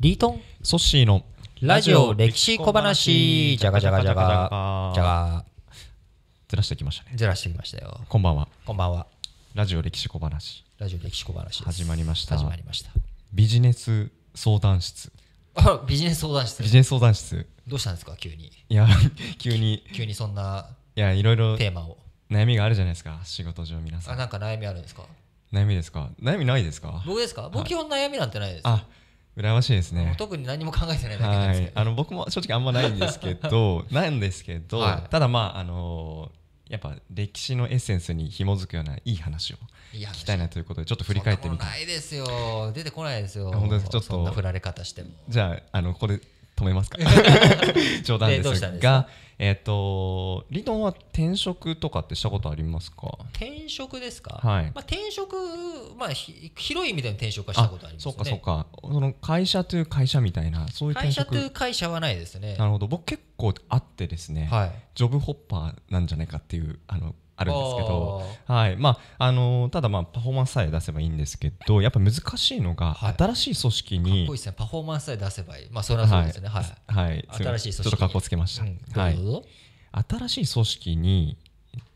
リートンソッシーのラジオ歴史小話じゃがじゃがじゃがじゃがずらしてきましたねずらしてきましたよこんばんはこんばんはラジオ歴史小話ラジオ歴史小話始まりました始まりましたビジネス相談室 ビジネス相談室ビジネス相談室どうしたんですか急にいや 急に急にそんないやいろいろテーマを悩みがあるじゃないですか仕事上皆さんあなんか悩みあるんですか悩みですか悩みないですか僕ですか僕基本悩みなんてないですあ羨ましいですね特に何も考えてないあの僕も正直あんまないんですけど なんですけど、はい、ただまああのやっぱ歴史のエッセンスに紐づくようないい話を聞きたいなということでちょっと振り返ってみたないですよ出てこないですよ本当ですちょっと振られ方してもじゃああのここで止めますか 冗談ですがえっ、と理論は転職とかってしたことありますか転職ですか、はい、まあ、転職、まあ、広い意味での転職はしたことありますねそうかそうかその会社という会社みたいなそういう会社という会社はないですねなるほど僕結構あってですね、はい、ジョブホッパーなんじゃないかっていうあのあるんですけど、はいまああのー、ただ、まあ、パフォーマンスさえ出せばいいんですけどやっぱ難しいのが、新しい組織にパフォーマンスさえ出せばいい、まあ、それはそうですねはい、はい、新しい組織ちょっとかっつけました、うん、はい、新しい組織に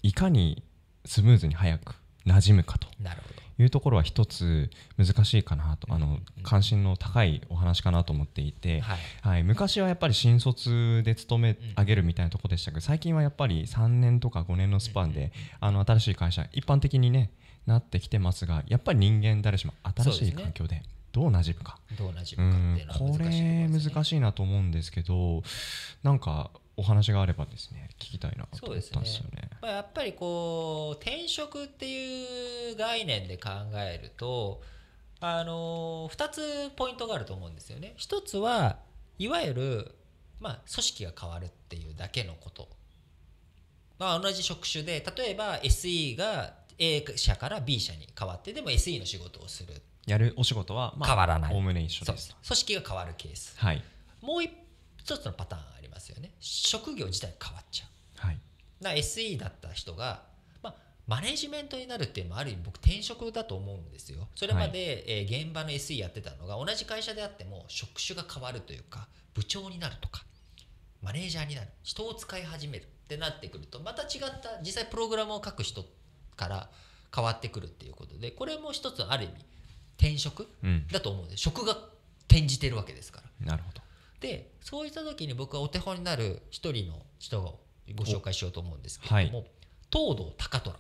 いかにスムーズに早く馴染むかとなるほどいうところは一つ難しいかなと、あの関心の高いお話かなと思っていて、はい、はい、昔はやっぱり新卒で勤め上げるみたいなとこでしたけど最近はやっぱり3年とか5年のスパンで、あの新しい会社一般的にねなってきてますがやっぱり人間誰しも新しい環境で。どうなじむかどうむかこれ難しいなと思うんですけどなんかお話があればですね聞きたいなと思ったんですよね。ねまあ、やっぱりこう転職っていう概念で考えるとあの2つポイントがあると思うんですよね。一つはいわゆる、まあ、組織が変わるっていうだけのこと、まあ、同じ職種で例えば SE が A 社から B 社に変わってでも SE の仕事をするやるお仕事は、まあ、変わらないおおむね一緒です組織が変わるケース、はい、もう一一つのパターンありますよね職業自体変わっちゃう、はい、だ SE だった人が、まあ、マネジメントになるっていうのもある意味僕転職だと思うんですよそれまで、はい、えー、現場の SE やってたのが同じ会社であっても職種が変わるというか部長になるとかマネージャーになる人を使い始めるってなってくるとまた違った実際プログラムを書く人から変わってくるっていうことでこれも一つある意味転職だと思うんです、うん、職が転じてるわけですからなるほどでそういった時に僕はお手本になる一人の人をご紹介しようと思うんですけれども、はい、東堂高虎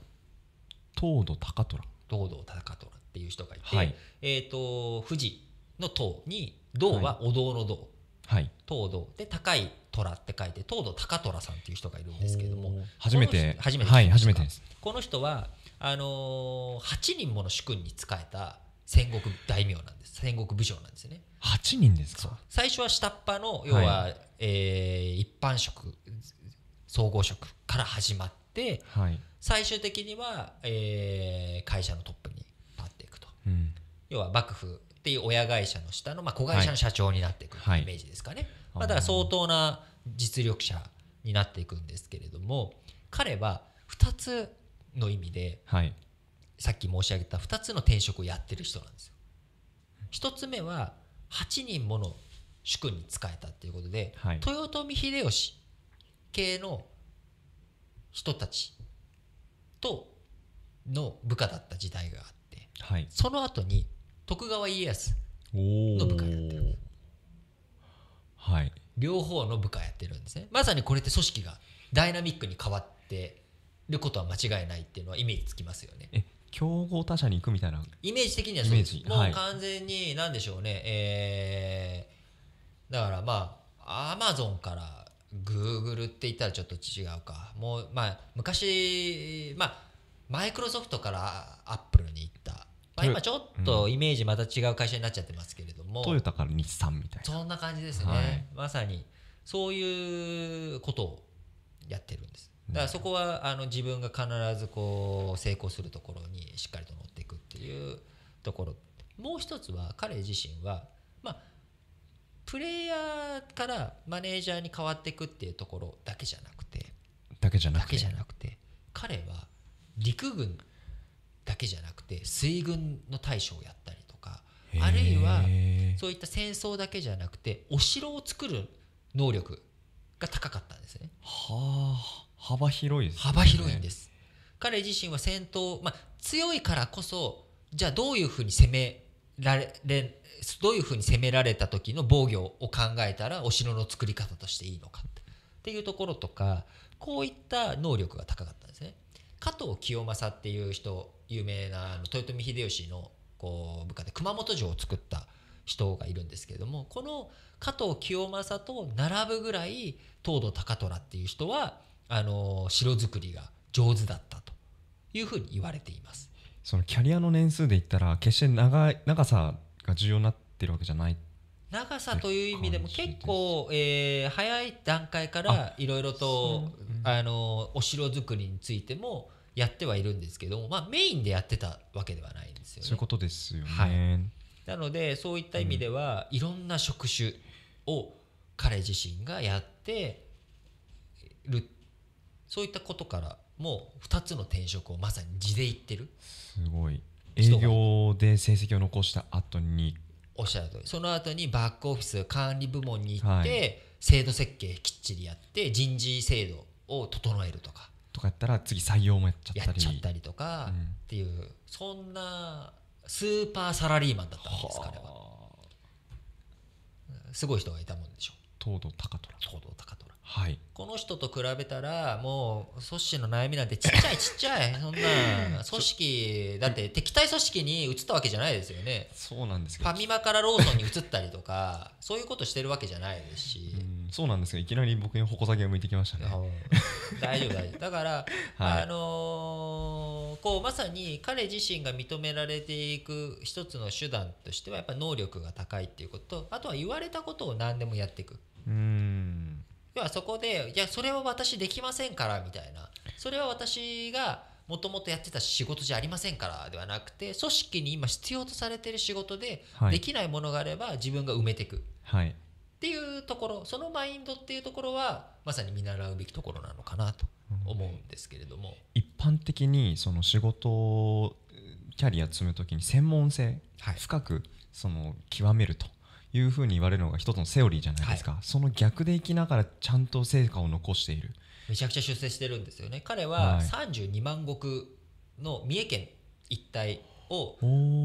東堂高虎東堂高虎っていう人がいて、はい、えっ、と富士の塔に銅はお堂の銅、はい、東堂で高い虎って書いて東堂高虎さんっていう人がいるんですけれども初めて初めて,、はい、初めてですこの人はあのー、8人もの主君に仕えた戦国大名なんです戦国武将なんですね8人ですか最初は下っ端の要は、はい、えー、一般職総合職から始まって、はい、最終的には、えー、会社のトップになっていくと、うん、要は幕府っていう親会社の下の、まあ、子会社の社長になっていくていイメージですかね、はい、まあ、だから相当な実力者になっていくんですけれども彼は2つの意味で、はい、さっき申し上げた2つの転職をやってる人なんですよ。1つ目は8人もの主君に仕えたっていうことで、はい、豊臣秀吉系の人たちとの部下だった時代があって、はい、その後に徳川家康の部下やってるんです。はい、両方の部下やってるんですねまさにこれって組織がダイナミックに変わってることは間違いないっていうのはイメージつきますよね競合他社に行くみたいなイメージ的にはそうですもう完全に何でしょうね、はい、えー、だからまあアマゾンからグーグルって言ったらちょっと違うかもうまあ昔まあマイクロソフトからアップルに行った、まあ、今ちょっとイメージまた違う会社になっちゃってますけれども、うん、トヨタから日産みたいなそんな感じですね、はい、まさにそういうことをやってるんです。だからそこはあの自分が必ずこう成功するところにしっかりと乗っていくっていうところもう一つは彼自身はまあプレイヤーからマネージャーに変わっていくっていうところだけじゃなくてだけじゃなくて彼は陸軍だけじゃなくて水軍の大将をやったりとかあるいはそういった戦争だけじゃなくてお城を作る能力が高かったんですね。はあ幅広いです、ね、幅広いんです。彼自身は戦闘、まあ、強いからこそじゃあどういうふうに攻められどういうふうに攻められた時の防御を考えたらお城の作り方としていいのかっていうところとかこういった能力が高かったんですね。加藤清正っていう人有名な豊臣秀吉のこう部下で熊本城を作った人がいるんですけれどもこの加藤清正と並ぶぐらい藤堂高虎っていう人はあの城作りが上手だったというふうに言われていますそのキャリアの年数で言ったら決して長い長さが重要になってるわけじゃない長さという意味でも結構、えー、早い段階からいろいろとあのお城作りについてもやってはいるんですけども、まあ、メインでやってたわけではないんですよね。そういうことですよね、はいなのでそういった意味では、いろんな職種を彼自身がやってるそういったことからもう2つの転職をまさに地で言ってるすごい営業で成績を残した後におっしゃる通りその後にバックオフィス管理部門に行って、はい、制度設計きっちりやって人事制度を整えるとかとかやったら次採用もやっちゃったりとかっていう、そんなスーパーサラリーマンだったんです彼はすごい人がいたもんでしょう。東堂高虎東堂高虎はい、この人と比べたらもう組織の悩みなんてちっちゃいちっちゃい そんな組織だって敵対組織に移ったわけじゃないですよねそうなんですファミマからローソンに移ったりとかそういうことしてるわけじゃないですし、そうなんですがいきなり僕に矛先を向いてきましたね大丈夫大丈夫だから、はい、あのー、こうまさに彼自身が認められていく一つの手段としてはやっぱ能力が高いっていうことあとは言われたことを何でもやっていくうん要はそこで「いやそれは私できませんから」みたいなそれは私がもともとやってた仕事じゃありませんからではなくて組織に今必要とされてる仕事でできないものがあれば自分が埋めていく、はい、っていうところそのマインドっていうところはまさに見習うべきところなのかなと思うんですけれども、うん、一般的にその仕事キャリア積む時に専門性、はい、深くその極めるというふうに言われるのが一つのセオリーじゃないですか、はい、その逆でいきながらちゃんと成果を残しているめちゃくちゃ出世してるんですよね彼は32万石の三重県一帯を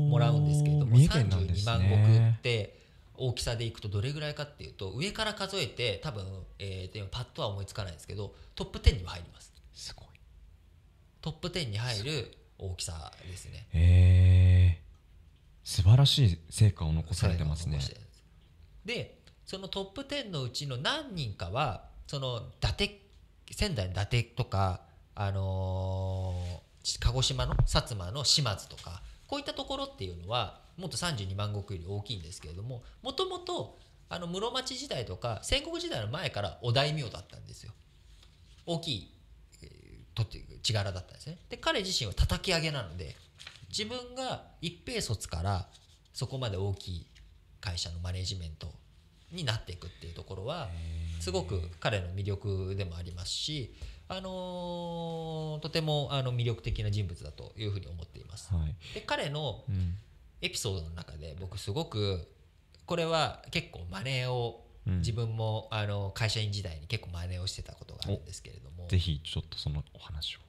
もらうんですけれども、はい、32万石って大きさでいくとどれぐらいかっていうと上から数えて多分、えー、パッとは思いつかないですけどトップ10には入りますすごいトップ10に入る大きさですねへえ素晴らしい成果を残されてますねでそのトップ10のうちの何人かはその伊達仙台の伊達とか、あのー、鹿児島の薩摩の島津とかこういったところっていうのはもっと32万石より大きいんですけれどももともとあの室町時代とか戦国時代の前からお大名だったんですよ大きい、えい地柄だったんですねで彼自身は叩き上げなので自分が一平卒からそこまで大きい会社のマネジメントになっていくっていうところはすごく彼の魅力でもありますし、あのー、とてもあの魅力的な人物だというふうに思っています。はい、で彼の、うんエピソードの中で僕すごくこれは結構真似を自分もあの会社員時代に結構真似をしてたことがあるんですけれども、ぜひちょっとそのお話を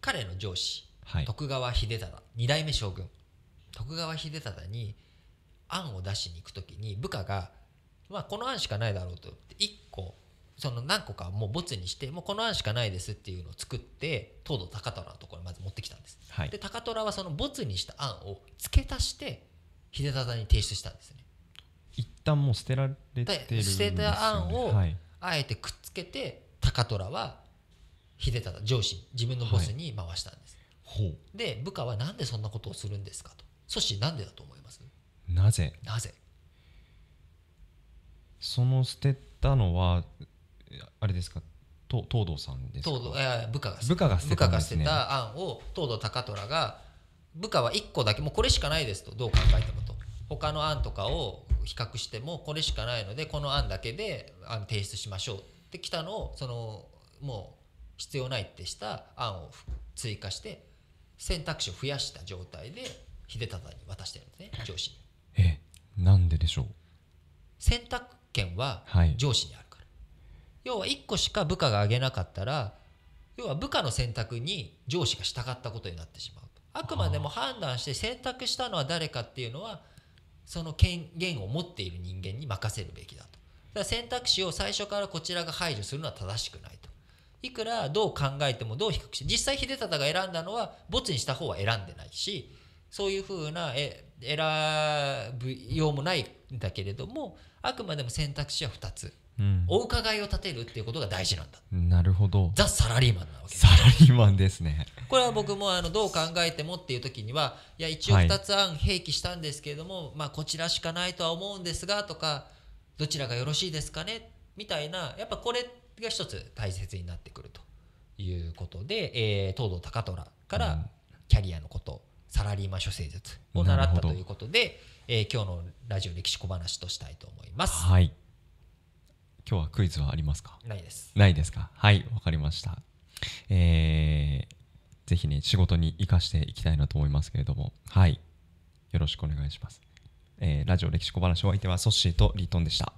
彼の上司、徳川秀忠二代目将軍徳川秀忠に案を出しに行く時に部下が、まあ、この案しかないだろうと1個その何個かもうボツにしてもうこの案しかないですっていうのを作って東堂高虎のところにまず持ってきたんです、はい、で高虎はそのボツにした案を付け足して秀忠に提出したんですね一旦もう捨てられてる、ね、捨てた案をあえてくっつけて高虎は秀忠上司自分のボスに回したんです、はい、で部下は何でそんなことをするんですかと阻止なんでだと思いますなぜなぜその捨てたのはあれですか東堂さんですか堂え部下が部下が捨てた、ね,、部下が捨てた案を東堂高虎が部下は1個だけもうこれしかないですとどう考えてもと他の案とかを比較してもこれしかないのでこの案だけであの提出しましょうってきたのをそのもう必要ないってした案を追加して選択肢を増やした状態で秀忠に渡してるんですね上司に。えなんででしょう選択権は上司にある、はい要は1個しか部下が上げなかったら要は部下の選択に上司が従ったことになってしまうあくまでも判断して選択したのは誰かっていうのはその権限を持っている人間に任せるべきだとだから選択肢を最初からこちらが排除するのは正しくないといくらどう考えてもどう低くして実際秀忠が選んだのはボツにした方は選んでないしそういうふうなえ選ぶようもないんだけれどもあくまでも選択肢は2つお伺いを立てるっていうことが大事なんだ、なるほどザ・サラリーマンなわけサラリーマンですねこれは僕もあのどう考えてもっていう時にはいや一応2つ案併記したんですけれども、はい、まあこちらしかないとは思うんですがとかどちらがよろしいですかねみたいなやっぱこれが一つ大切になってくるということで、えー、東堂高虎からキャリアのこと、うん、サラリーマン処世術を習ったということで、えー、今日のラジオ歴史小話としたいと思います。はい今日はクイズはありますかないですないですかはいわかりましたえー、ぜひね仕事に生かしていきたいなと思いますけれどもはいよろしくお願いします、えー、ラジオ歴史小話お相手はソッシーとリートンでした